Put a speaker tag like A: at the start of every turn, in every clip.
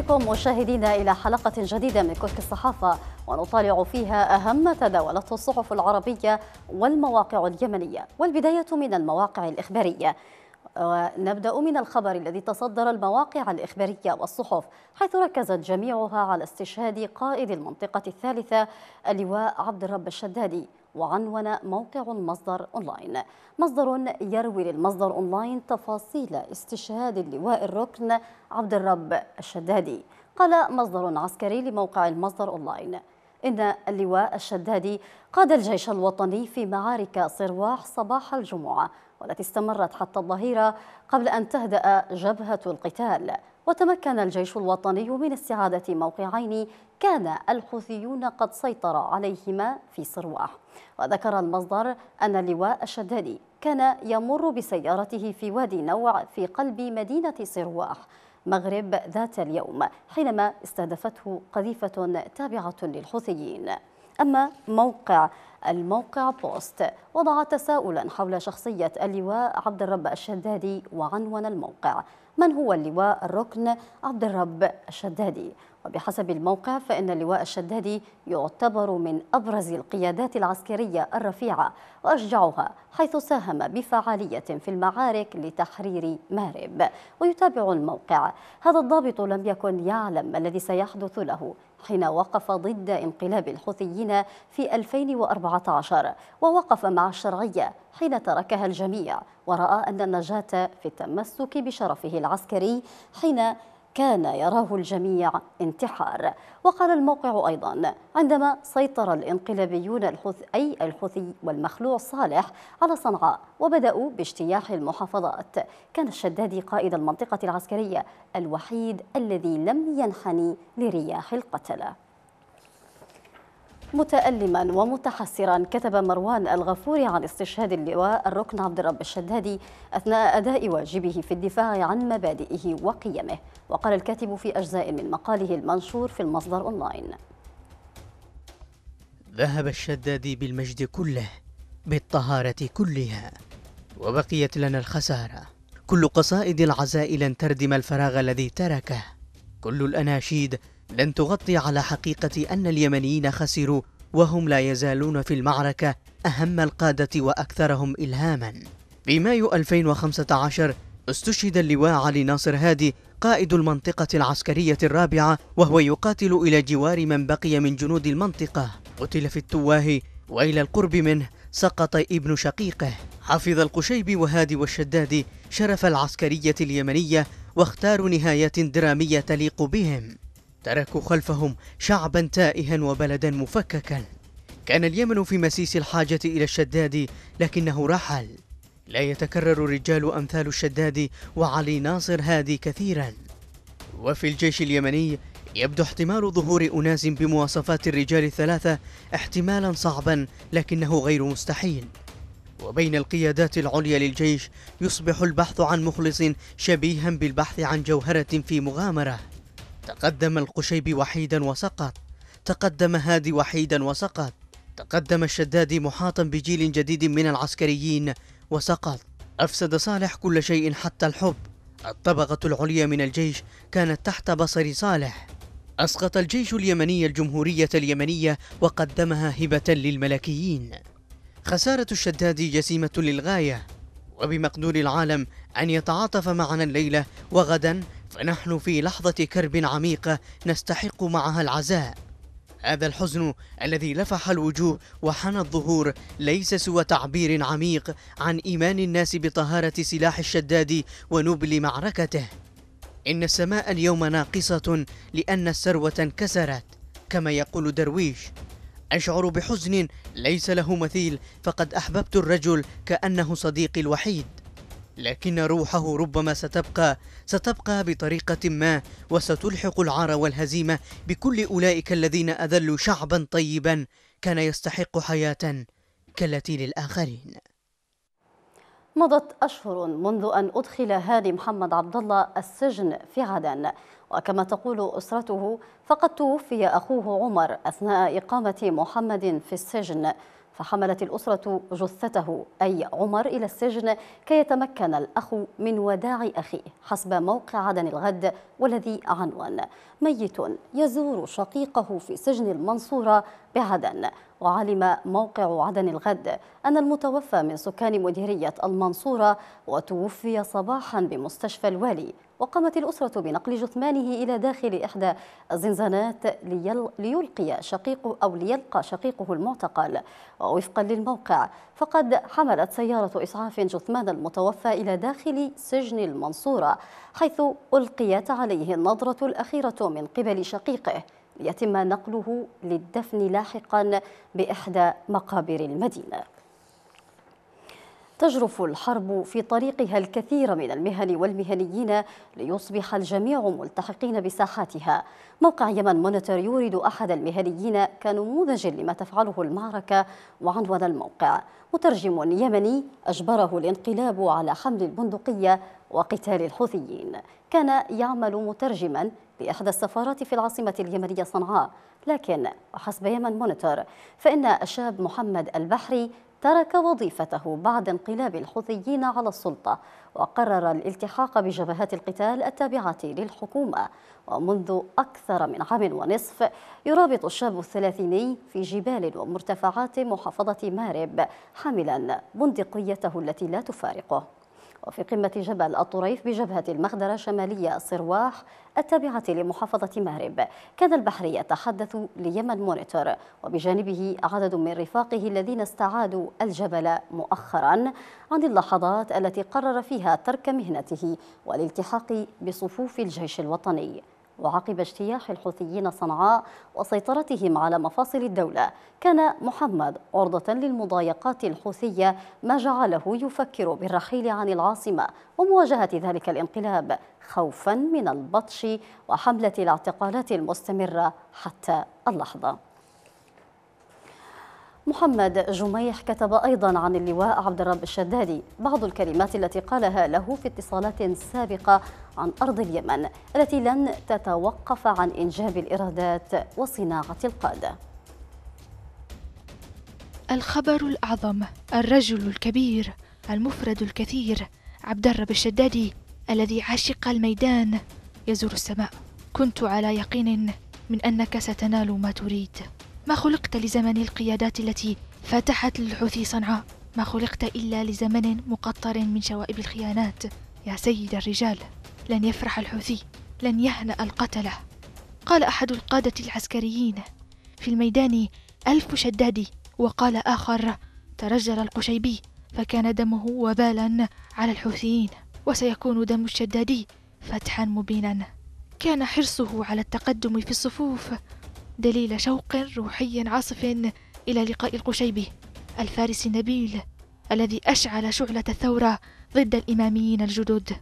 A: بكم مشاهدينا إلى حلقة جديدة من كشك الصحافة ونطالع فيها أهم ما تداولته الصحف العربية والمواقع اليمنية والبداية من المواقع الإخبارية ونبدأ من الخبر الذي تصدر المواقع الإخبارية والصحف حيث ركزت جميعها على استشهاد قائد المنطقة الثالثة اللواء عبد الرب الشدادي وعنون موقع المصدر أونلاين مصدر يروي للمصدر أونلاين تفاصيل استشهاد اللواء الركن عبد الرب الشدادي قال مصدر عسكري لموقع المصدر أونلاين إن اللواء الشدادي قاد الجيش الوطني في معارك صرواح صباح الجمعة والتي استمرت حتى الظهيرة قبل أن تهدأ جبهة القتال وتمكن الجيش الوطني من استعادة موقعين كان الحوثيون قد سيطر عليهما في صرواح وذكر المصدر أن اللواء الشدادي كان يمر بسيارته في وادي نوع في قلب مدينة صرواح مغرب ذات اليوم حينما استهدفته قذيفة تابعة للحوثيين أما موقع الموقع بوست وضع تساؤلا حول شخصية اللواء عبد الرب الشدادي وعنوان الموقع من هو اللواء الركن عبد الرب الشدادي وبحسب الموقع فإن اللواء الشدادي يعتبر من أبرز القيادات العسكرية الرفيعة وأشجعها حيث ساهم بفعالية في المعارك لتحرير مارب ويتابع الموقع هذا الضابط لم يكن يعلم ما الذي سيحدث له حين وقف ضد انقلاب الحوثيين في 2014 ووقف مع الشرعية حين تركها الجميع ورأى أن النجاة في التمسك بشرفه العسكري حين كان يراه الجميع انتحار وقال الموقع أيضا عندما سيطر الانقلابيون الحوث أي الحوثي والمخلوع صالح على صنعاء وبدأوا باجتياح المحافظات كان الشدادي قائد المنطقة العسكرية الوحيد الذي لم ينحني لرياح القتلة متألما ومتحسرا كتب مروان الغفوري عن استشهاد اللواء الركن عبد الرب الشدادي أثناء أداء واجبه في الدفاع عن مبادئه وقيمه وقال الكاتب في أجزاء من مقاله المنشور في المصدر أونلاين
B: ذهب الشدادي بالمجد كله بالطهارة كلها وبقيت لنا الخسارة كل قصائد العزاء لن تردم الفراغ الذي تركه كل الأناشيد لن تغطي على حقيقة أن اليمنيين خسروا وهم لا يزالون في المعركة أهم القادة وأكثرهم إلهاما في مايو 2015 استشهد اللواء علي ناصر هادي قائد المنطقة العسكرية الرابعة وهو يقاتل إلى جوار من بقي من جنود المنطقة قتل في التواهي وإلى القرب منه سقط ابن شقيقه حفظ القشيب وهادي والشدادي شرف العسكرية اليمنية واختاروا نهايات درامية تليق بهم تركوا خلفهم شعبا تائها وبلدا مفككا كان اليمن في مسيس الحاجة إلى الشداد لكنه رحل لا يتكرر رجال أمثال الشداد وعلي ناصر هادي كثيرا وفي الجيش اليمني يبدو احتمال ظهور أناس بمواصفات الرجال الثلاثة احتمالا صعبا لكنه غير مستحيل وبين القيادات العليا للجيش يصبح البحث عن مخلص شبيها بالبحث عن جوهرة في مغامرة تقدم القشيبي وحيدا وسقط تقدم هادي وحيدا وسقط تقدم الشدادي محاطا بجيل جديد من العسكريين وسقط أفسد صالح كل شيء حتى الحب الطبقة العليا من الجيش كانت تحت بصر صالح أسقط الجيش اليمني الجمهورية اليمنية وقدمها هبة للملكيين خسارة الشدادي جسيمة للغاية وبمقدور العالم أن يتعاطف معنا الليلة وغدا فنحن في لحظة كرب عميقة نستحق معها العزاء هذا الحزن الذي لفح الوجوه وحنى الظهور ليس سوى تعبير عميق عن إيمان الناس بطهارة سلاح الشداد ونبل معركته إن السماء اليوم ناقصة لأن الثروة انكسرت كما يقول درويش أشعر بحزن ليس له مثيل فقد أحببت الرجل كأنه صديقي الوحيد لكن روحه ربما ستبقى ستبقى بطريقة ما وستلحق العار والهزيمة بكل أولئك الذين أذلوا شعبا طيبا كان يستحق حياة كالتي للآخرين
A: مضت أشهر منذ أن أدخل هادي محمد عبد الله السجن في عدن وكما تقول أسرته فقد توفي أخوه عمر أثناء إقامة محمد في السجن فحملت الأسرة جثته أي عمر إلى السجن كي يتمكن الأخ من وداع أخيه حسب موقع عدن الغد والذي عنوان ميت يزور شقيقه في سجن المنصورة بعدن وعلم موقع عدن الغد أن المتوفى من سكان مديرية المنصورة وتوفي صباحا بمستشفى الوالي وقامت الأسرة بنقل جثمانه إلى داخل إحدى الزنزانات ليلقي شقيقه أو ليلقى شقيقه المعتقل ووفقا للموقع فقد حملت سيارة إسعاف جثمان المتوفى إلى داخل سجن المنصورة حيث ألقيت عليه النظرة الأخيرة من قبل شقيقه يتم نقله للدفن لاحقا بإحدى مقابر المدينة تجرف الحرب في طريقها الكثير من المهن والمهنيين ليصبح الجميع ملتحقين بساحاتها موقع يمن مونيتور يورد أحد المهنيين كنموذج لما تفعله المعركة وعنوان الموقع مترجم يمني أجبره الانقلاب على حمل البندقية وقتال الحوثيين كان يعمل مترجما بإحدى السفارات في العاصمة اليمنية صنعاء لكن وحسب يمن مونيتور فإن الشاب محمد البحري ترك وظيفته بعد انقلاب الحوثيين على السلطة وقرر الالتحاق بجبهات القتال التابعة للحكومة ومنذ أكثر من عام ونصف يرابط الشاب الثلاثيني في جبال ومرتفعات محافظة مارب حاملا بندقيته التي لا تفارقه وفي قمة جبل الطريف بجبهة المخدرة شمالية الصرواح التابعة لمحافظة مارب كان البحري يتحدث ليمن مونيتور وبجانبه عدد من رفاقه الذين استعادوا الجبل مؤخرا عن اللحظات التي قرر فيها ترك مهنته والالتحاق بصفوف الجيش الوطني وعقب اجتياح الحوثيين صنعاء وسيطرتهم على مفاصل الدولة كان محمد عرضة للمضايقات الحوثية ما جعله يفكر بالرحيل عن العاصمة ومواجهة ذلك الانقلاب خوفا من البطش وحملة الاعتقالات المستمرة حتى اللحظة محمد جميح كتب أيضا عن اللواء عبد الرب الشدادي بعض الكلمات التي قالها له في اتصالات سابقة عن أرض اليمن التي لن تتوقف عن إنجاب الإرادات وصناعة القادة
C: الخبر الأعظم الرجل الكبير المفرد الكثير عبد الرب الشدادي الذي عشق الميدان يزور السماء كنت على يقين من أنك ستنال ما تريد ما خلقت لزمن القيادات التي فتحت للحوثي صنعاء ما خلقت إلا لزمن مقطر من شوائب الخيانات يا سيد الرجال لن يفرح الحوثي لن يهنأ القتلة قال أحد القادة العسكريين في الميدان ألف شداد وقال آخر ترجل القشيبي فكان دمه وبالا على الحوثيين وسيكون دم الشدادي فتحا مبينا كان حرصه على التقدم في الصفوف دليل شوق روحي عاصف إلى لقاء القشيبي الفارس النبيل الذي أشعل شعلة الثورة ضد الإماميين الجدد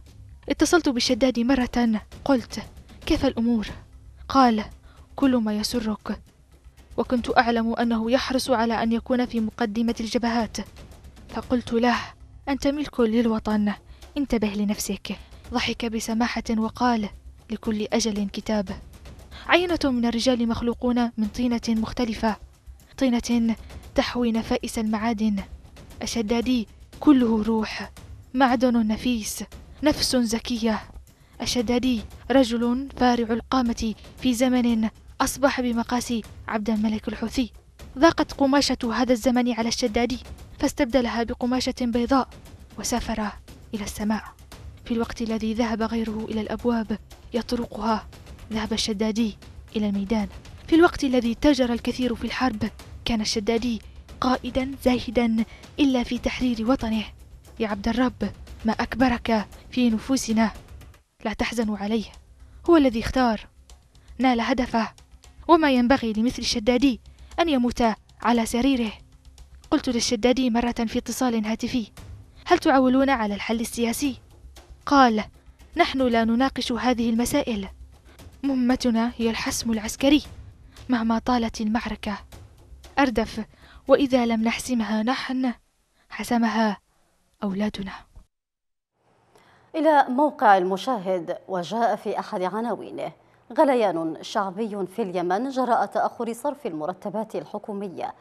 C: اتصلت بالشداد مرة قلت كيف الأمور؟ قال كل ما يسرك وكنت أعلم أنه يحرص على أن يكون في مقدمة الجبهات فقلت له أنت ملك للوطن انتبه لنفسك ضحك بسماحة وقال لكل أجل كتاب عينة من الرجال مخلوقون من طينة مختلفة طينة تحوي نفائس المعادن الشدادي كله روح معدن نفيس نفس زكية الشدادي رجل فارع القامة في زمن أصبح بمقاس عبد الملك الحوثي ضاقت قماشة هذا الزمن على الشدادي فاستبدلها بقماشة بيضاء وسافر إلى السماء في الوقت الذي ذهب غيره إلى الأبواب يطرقها ذهب الشدادي إلى الميدان في الوقت الذي تاجر الكثير في الحرب كان الشدادي قائدا زاهدا إلا في تحرير وطنه يا عبد الرب ما أكبرك في نفوسنا لا تحزنوا عليه هو الذي اختار نال هدفه وما ينبغي لمثل الشدادي أن يموت على سريره قلت للشدادي مرة في اتصال هاتفي هل تعولون على الحل السياسي؟ قال نحن لا نناقش هذه المسائل مهمتنا هي الحسم العسكري مهما طالت المعركة أردف وإذا لم نحسمها نحن حسمها أولادنا
A: إلى موقع المشاهد وجاء في أحد عناوينه غليان شعبي في اليمن جراء تأخر صرف المرتبات الحكومية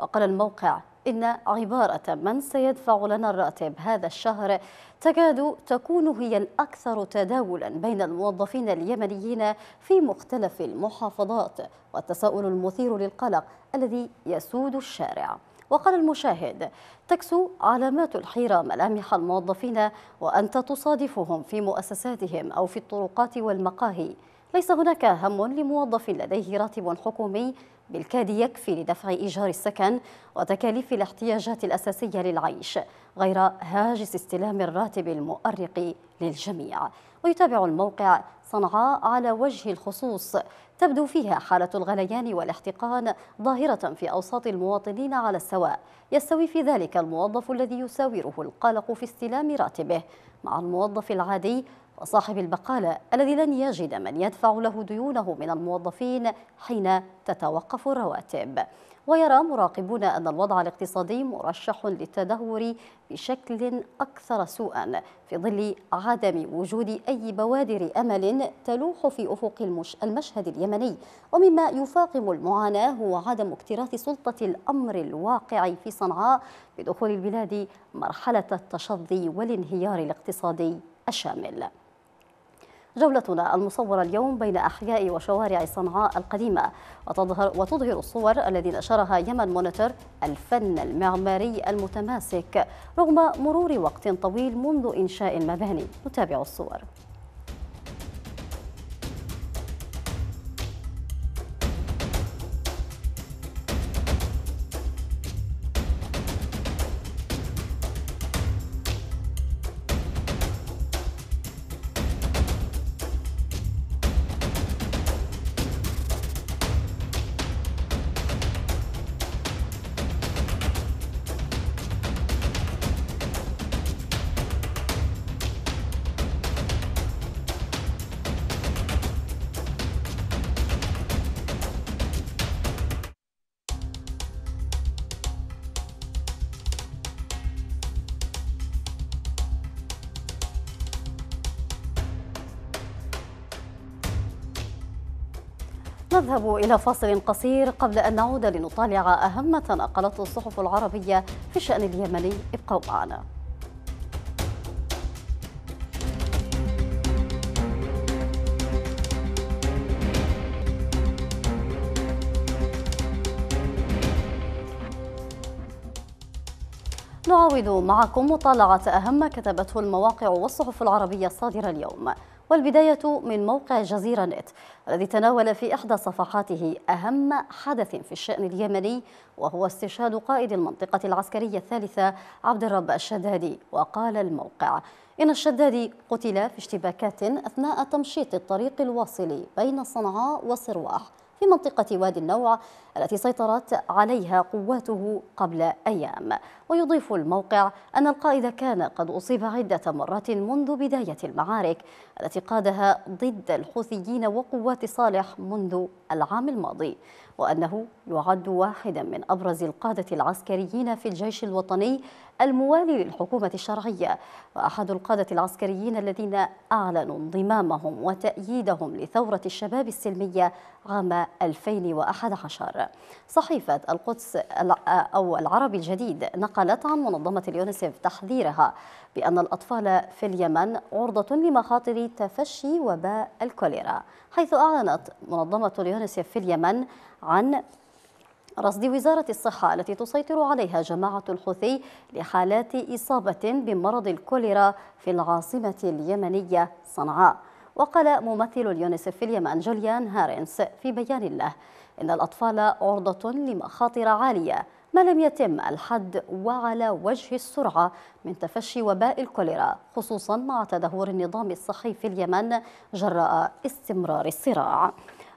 A: وقال الموقع إن عبارة من سيدفع لنا الراتب هذا الشهر تكاد تكون هي الأكثر تداولا بين الموظفين اليمنيين في مختلف المحافظات والتساؤل المثير للقلق الذي يسود الشارع وقال المشاهد تكسو علامات الحيرة ملامح الموظفين وأنت تصادفهم في مؤسساتهم أو في الطرقات والمقاهي ليس هناك هم لموظف لديه راتب حكومي بالكاد يكفي لدفع إيجار السكن وتكاليف الاحتياجات الأساسية للعيش غير هاجس استلام الراتب المؤرق للجميع ويتابع الموقع صنعاء على وجه الخصوص تبدو فيها حالة الغليان والاحتقان ظاهرة في أوساط المواطنين على السواء يستوي في ذلك الموظف الذي يساوره القلق في استلام راتبه مع الموظف العادي وصاحب البقالة الذي لن يجد من يدفع له ديونه من الموظفين حين تتوقف الرواتب ويرى مراقبون أن الوضع الاقتصادي مرشح للتدهور بشكل أكثر سوءا في ظل عدم وجود أي بوادر أمل تلوح في أفق المشهد اليمني ومما يفاقم المعاناة هو عدم اكتراث سلطة الأمر الواقع في صنعاء بدخول البلاد مرحلة التشظي والانهيار الاقتصادي الشامل جولتنا المصورة اليوم بين أحياء وشوارع صنعاء القديمة وتظهر, وتظهر الصور الذي نشرها يمن مونيتور الفن المعماري المتماسك رغم مرور وقت طويل منذ إنشاء المباني نتابع الصور نذهب إلى فاصل قصير قبل أن نعود لنطالع أهم ما تناقلته الصحف العربية في الشأن اليمني ابقوا معنا نعاود معكم مطالعة أهم ما كتبته المواقع والصحف العربية الصادرة اليوم والبداية من موقع جزيرة نت الذي تناول في إحدى صفحاته أهم حدث في الشأن اليمني وهو استشهاد قائد المنطقة العسكرية الثالثة عبد الرب الشدادي وقال الموقع إن الشدادي قتل في اشتباكات أثناء تمشيط الطريق الواصل بين صنعاء وصرواح في منطقة وادي النوع التي سيطرت عليها قواته قبل أيام ويضيف الموقع أن القائد كان قد أصيب عدة مرات منذ بداية المعارك التي قادها ضد الحوثيين وقوات صالح منذ العام الماضي وأنه يعد واحدا من أبرز القادة العسكريين في الجيش الوطني الموالي للحكومة الشرعية وأحد القادة العسكريين الذين أعلنوا انضمامهم وتأييدهم لثورة الشباب السلمية عام 2011 صحيفة القدس أو العربي الجديد نقلت عن منظمة اليونسف تحذيرها بأن الأطفال في اليمن عرضة لمخاطر تفشي وباء الكوليرا حيث أعلنت منظمة اليونسيف في اليمن عن رصد وزارة الصحة التي تسيطر عليها جماعة الحوثي لحالات إصابة بمرض الكوليرا في العاصمة اليمنية صنعاء وقال ممثل اليونسيف في اليمن جوليان هارنس في بيان له إن الأطفال عرضة لمخاطر عالية ما لم يتم الحد وعلى وجه السرعة من تفشي وباء الكوليرا خصوصا مع تدهور النظام الصحي في اليمن جراء استمرار الصراع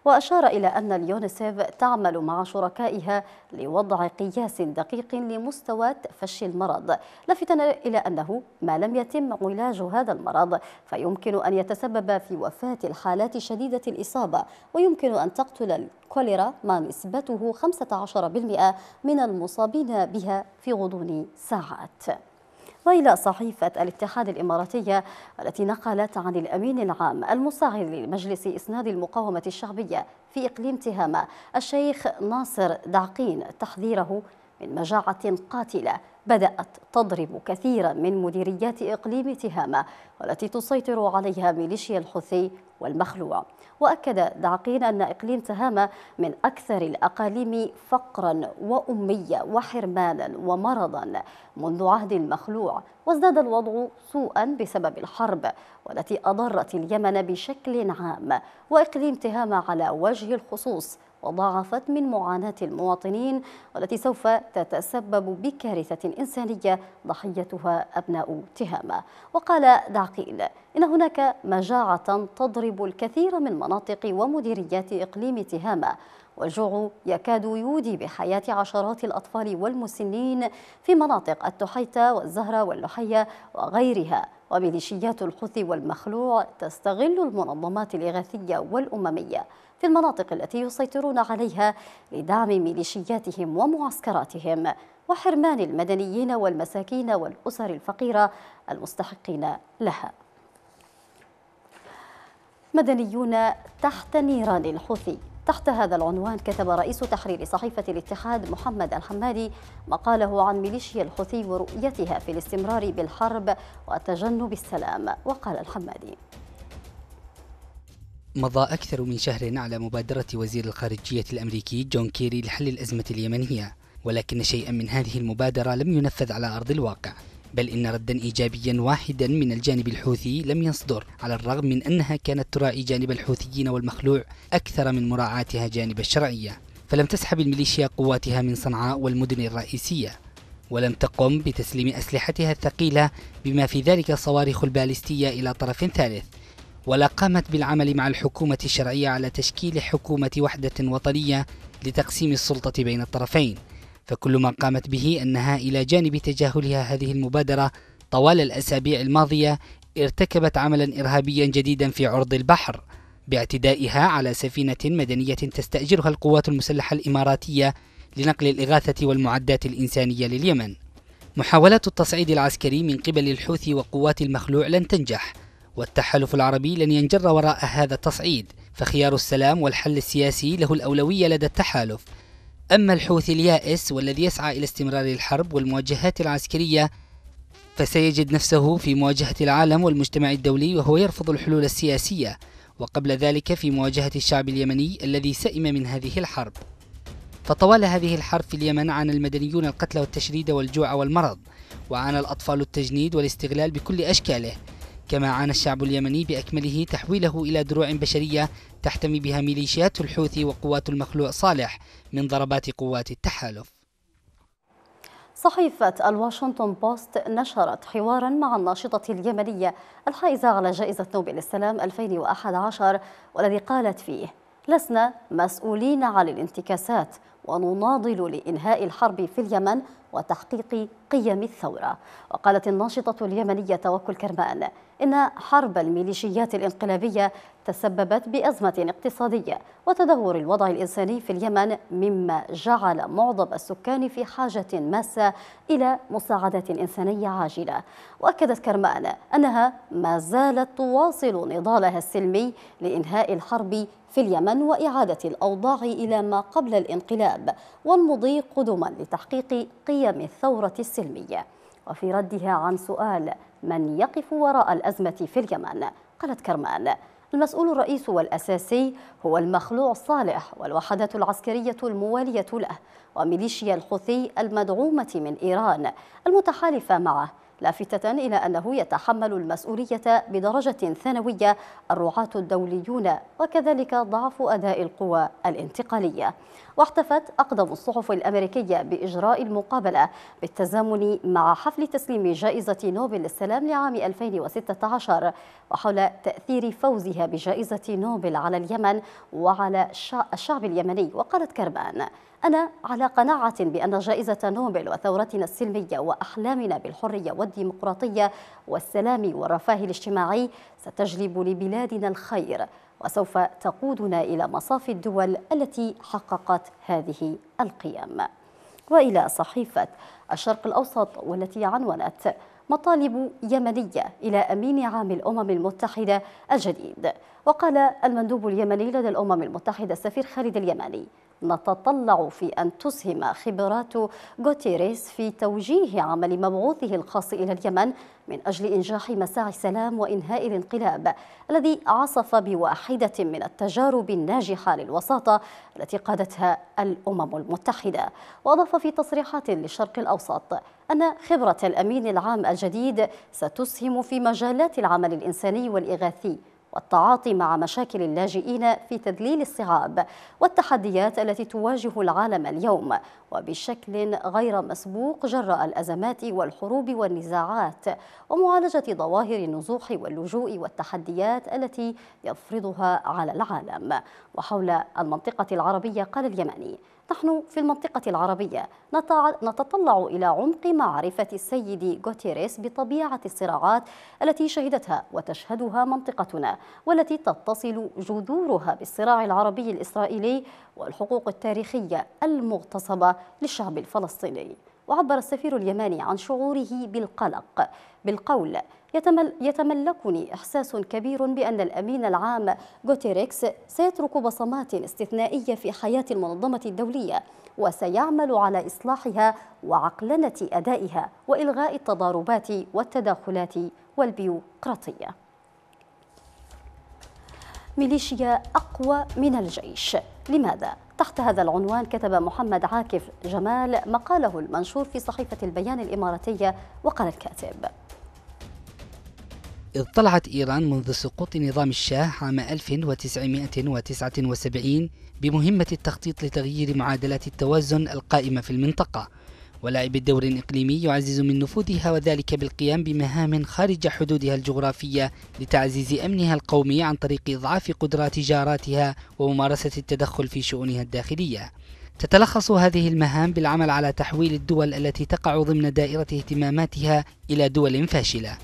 A: وأشار إلى أن اليونسيف تعمل مع شركائها لوضع قياس دقيق لمستوى تفشي المرض لافتا إلى أنه ما لم يتم علاج هذا المرض فيمكن أن يتسبب في وفاة الحالات شديدة الإصابة ويمكن أن تقتل الكوليرا ما نسبته 15% من المصابين بها في غضون ساعات وإلى صحيفة الاتحاد الإماراتية التي نقلت عن الأمين العام المساعد لمجلس إسناد المقاومة الشعبية في إقليم تهامة الشيخ ناصر دعقين تحذيره من مجاعة قاتلة بدأت تضرب كثيرا من مديريات إقليم تهامة والتي تسيطر عليها ميليشيا الحوثي والمخلوع وأكد دعقين أن إقليم تهامة من أكثر الأقاليم فقرا وأمية وحرمانا ومرضا منذ عهد المخلوع وازداد الوضع سوءا بسبب الحرب والتي أضرت اليمن بشكل عام وإقليم تهامة على وجه الخصوص وضاعفت من معاناة المواطنين والتي سوف تتسبب بكارثة إنسانية ضحيتها أبناء تهامة وقال دعقيل إن هناك مجاعة تضرب الكثير من مناطق ومديريات إقليم تهامة والجوع يكاد يودي بحياة عشرات الأطفال والمسنين في مناطق التحيتة والزهرة واللحية وغيرها وميليشيات الحوثي والمخلوع تستغل المنظمات الإغاثية والأممية في المناطق التي يسيطرون عليها لدعم ميليشياتهم ومعسكراتهم وحرمان المدنيين والمساكين والأسر الفقيرة المستحقين لها مدنيون تحت نيران الحوثي تحت هذا العنوان كتب رئيس تحرير صحيفة الاتحاد محمد الحمادي مقاله عن ميليشيا الحوثي ورؤيتها في الاستمرار بالحرب وتجنب السلام وقال الحمادي
D: مضى أكثر من شهر على مبادرة وزير الخارجية الأمريكي جون كيري لحل الأزمة اليمنية ولكن شيئا من هذه المبادرة لم ينفذ على أرض الواقع بل إن ردا إيجابيا واحدا من الجانب الحوثي لم يصدر على الرغم من أنها كانت تراعي جانب الحوثيين والمخلوع أكثر من مراعاتها جانب الشرعية فلم تسحب الميليشيا قواتها من صنعاء والمدن الرئيسية ولم تقم بتسليم أسلحتها الثقيلة بما في ذلك الصواريخ البالستية إلى طرف ثالث ولا قامت بالعمل مع الحكومة الشرعية على تشكيل حكومة وحدة وطنية لتقسيم السلطة بين الطرفين فكل ما قامت به أنها إلى جانب تجاهلها هذه المبادرة طوال الأسابيع الماضية ارتكبت عملا إرهابيا جديدا في عرض البحر باعتدائها على سفينة مدنية تستأجرها القوات المسلحة الإماراتية لنقل الإغاثة والمعدات الإنسانية لليمن محاولات التصعيد العسكري من قبل الحوثي وقوات المخلوع لن تنجح والتحالف العربي لن ينجر وراء هذا التصعيد فخيار السلام والحل السياسي له الأولوية لدى التحالف أما الحوثي اليائس والذي يسعى إلى استمرار الحرب والمواجهات العسكرية فسيجد نفسه في مواجهة العالم والمجتمع الدولي وهو يرفض الحلول السياسية وقبل ذلك في مواجهة الشعب اليمني الذي سئم من هذه الحرب فطوال هذه الحرب في اليمن عانى المدنيون القتل والتشريد والجوع والمرض وعانى الأطفال التجنيد والاستغلال بكل أشكاله كما عانى الشعب اليمني بأكمله تحويله إلى دروع بشرية تحتمي بها ميليشيات الحوثي وقوات المخلوع صالح من ضربات قوات التحالف
A: صحيفة الواشنطن بوست نشرت حوارا مع الناشطة اليمنية الحائزة على جائزة نوبل للسلام 2011 والذي قالت فيه لسنا مسؤولين عن الانتكاسات ونناضل لإنهاء الحرب في اليمن وتحقيق قيم الثورة وقالت الناشطة اليمنية توكل كرمان إن حرب الميليشيات الانقلابية تسببت بأزمة اقتصادية وتدهور الوضع الإنساني في اليمن مما جعل معظم السكان في حاجة ماسة إلى مساعدات إنسانية عاجلة وأكدت كرمان أنها ما زالت تواصل نضالها السلمي لإنهاء الحرب في اليمن وإعادة الأوضاع إلى ما قبل الانقلاب والمضي قدما لتحقيق قيم الثورة السلمية وفي ردها عن سؤال من يقف وراء الأزمة في اليمن قالت كرمان المسؤول الرئيس والأساسي هو المخلوع صالح والوحدة العسكرية الموالية له وميليشيا الحوثي المدعومة من إيران المتحالفة معه لافتة إلى أنه يتحمل المسؤولية بدرجة ثانوية الرعاة الدوليون وكذلك ضعف أداء القوى الانتقالية واحتفت أقدم الصحف الأمريكية بإجراء المقابلة بالتزامن مع حفل تسليم جائزة نوبل للسلام لعام 2016 وحول تأثير فوزها بجائزة نوبل على اليمن وعلى الشعب اليمني وقالت كربان أنا على قناعة بأن جائزة نوبل وثورتنا السلمية وأحلامنا بالحرية والديمقراطية والسلام والرفاه الاجتماعي ستجلب لبلادنا الخير وسوف تقودنا إلى مصاف الدول التي حققت هذه القيم وإلى صحيفة الشرق الأوسط والتي عنونت مطالب يمنية إلى أمين عام الأمم المتحدة الجديد وقال المندوب اليمني لدى الأمم المتحدة السفير خالد اليماني نتطلع في أن تسهم خبرات غوتيريس في توجيه عمل مبعوثه الخاص إلى اليمن من أجل إنجاح مساعي السلام وإنهاء الانقلاب الذي عصف بواحدة من التجارب الناجحة للوساطة التي قادتها الأمم المتحدة وأضاف في تصريحات للشرق الأوسط أن خبرة الأمين العام الجديد ستسهم في مجالات العمل الإنساني والإغاثي والتعاطي مع مشاكل اللاجئين في تذليل الصعاب والتحديات التي تواجه العالم اليوم وبشكل غير مسبوق جراء الأزمات والحروب والنزاعات ومعالجة ظواهر النزوح واللجوء والتحديات التي يفرضها على العالم وحول المنطقة العربية قال اليمني نحن في المنطقة العربية نتطلع إلى عمق معرفة السيد غوتيريس بطبيعة الصراعات التي شهدتها وتشهدها منطقتنا والتي تتصل جذورها بالصراع العربي الإسرائيلي والحقوق التاريخية المغتصبة للشعب الفلسطيني وعبر السفير اليماني عن شعوره بالقلق بالقول يتملكني إحساس كبير بأن الأمين العام غوتيريكس سيترك بصمات استثنائية في حياة المنظمة الدولية وسيعمل على إصلاحها وعقلنة أدائها وإلغاء التضاربات والتداخلات والبيوقراطية ميليشيا أقوى من الجيش لماذا؟ تحت هذا العنوان كتب محمد عاكف جمال مقاله المنشور في صحيفة البيان الإماراتية وقال الكاتب
D: إذ طلعت إيران منذ سقوط نظام الشاه عام 1979 بمهمة التخطيط لتغيير معادلات التوازن القائمة في المنطقة ولعب الدور الإقليمي يعزز من نفوذها وذلك بالقيام بمهام خارج حدودها الجغرافية لتعزيز أمنها القومي عن طريق إضعاف قدرات جاراتها وممارسة التدخل في شؤونها الداخلية تتلخص هذه المهام بالعمل على تحويل الدول التي تقع ضمن دائرة اهتماماتها إلى دول فاشلة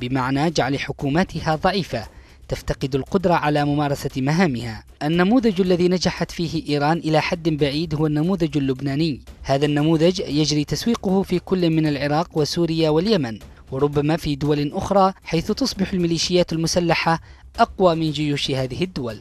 D: بمعنى جعل حكوماتها ضعيفة تفتقد القدرة على ممارسة مهامها. النموذج الذي نجحت فيه إيران إلى حد بعيد هو النموذج اللبناني. هذا النموذج يجري تسويقه في كل من العراق وسوريا واليمن، وربما في دول أخرى حيث تصبح الميليشيات المسلحة أقوى من جيوش هذه الدول.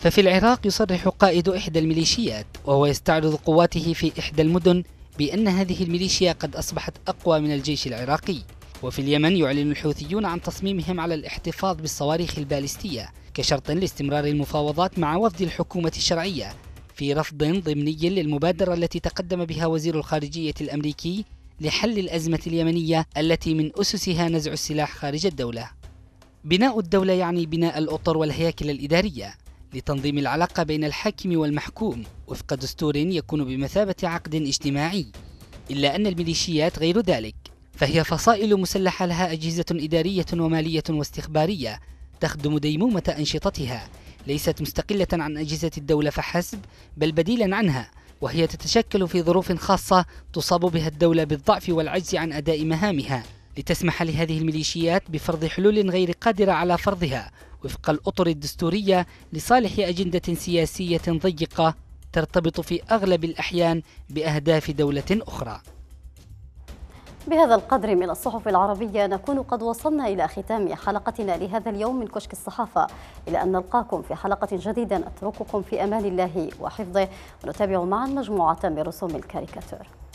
D: ففي العراق يصرح قائد إحدى الميليشيات وهو يستعرض قواته في إحدى المدن بأن هذه الميليشيا قد أصبحت أقوى من الجيش العراقي وفي اليمن يعلن الحوثيون عن تصميمهم على الاحتفاظ بالصواريخ البالستية كشرط لاستمرار المفاوضات مع وفد الحكومة الشرعية في رفض ضمني للمبادرة التي تقدم بها وزير الخارجية الأمريكي لحل الأزمة اليمنية التي من أسسها نزع السلاح خارج الدولة بناء الدولة يعني بناء الأطر والهياكل الإدارية لتنظيم العلاقة بين الحاكم والمحكوم وفق دستور يكون بمثابة عقد اجتماعي إلا أن الميليشيات غير ذلك فهي فصائل مسلحة لها أجهزة إدارية ومالية واستخبارية تخدم ديمومة أنشطتها ليست مستقلة عن أجهزة الدولة فحسب بل بديلا عنها وهي تتشكل في ظروف خاصة تصاب بها الدولة بالضعف والعجز عن أداء مهامها لتسمح لهذه الميليشيات بفرض حلول غير قادرة على فرضها وفق الأطر الدستورية لصالح أجندة سياسية ضيقة ترتبط في أغلب الأحيان بأهداف دولة أخرى
A: بهذا القدر من الصحف العربية نكون قد وصلنا إلى ختام حلقتنا لهذا اليوم من كشك الصحافة إلى أن نلقاكم في حلقة جديدة نترككم في أمان الله وحفظه ونتابع معا مجموعة من رسوم الكاريكاتور